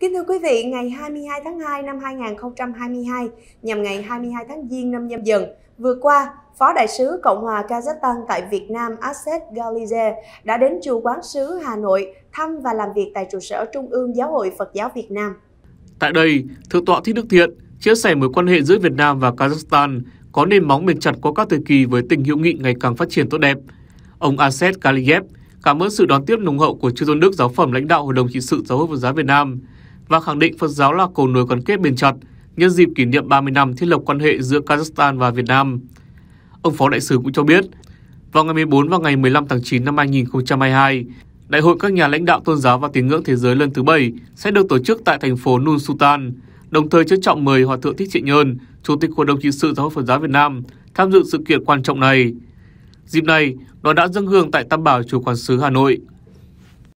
Kính thưa quý vị, ngày 22 tháng 2 năm 2022 nhằm ngày 22 tháng Giêng năm nhâm dần, vừa qua, Phó Đại sứ Cộng hòa Kazakhstan tại Việt Nam Asset Galize đã đến Chùa Quán sứ Hà Nội thăm và làm việc tại trụ sở Trung ương Giáo hội Phật giáo Việt Nam. Tại đây, Thượng tọa Thích Đức Thiện chia sẻ mối quan hệ giữa Việt Nam và Kazakhstan có nền móng bền chặt qua các thời kỳ với tình hữu nghị ngày càng phát triển tốt đẹp. Ông Asset Galiyev cảm ơn sự đón tiếp nồng hậu của Chư Tôn Đức Giáo phẩm lãnh đạo Hội đồng trị sự Giáo hội Phật giáo Việt Nam – và khẳng định Phật giáo là cầu nối gắn kết bền chặt nhân dịp kỷ niệm 30 năm thiết lập quan hệ giữa Kazakhstan và Việt Nam. Ông Phó Đại sứ cũng cho biết, vào ngày 14 và ngày 15 tháng 9 năm 2022, Đại hội các nhà lãnh đạo tôn giáo và tín ngưỡng thế giới lần thứ bảy sẽ được tổ chức tại thành phố Nun Sultan, đồng thời trân trọng mời Hòa Thượng Thích Trị Nhơn, Chủ tịch Hội đồng trị sự Giáo hội Phật giáo Việt Nam, tham dự sự kiện quan trọng này. Dịp này, đoàn đã dâng hương tại Tam Bảo chùa Quản sứ Hà Nội,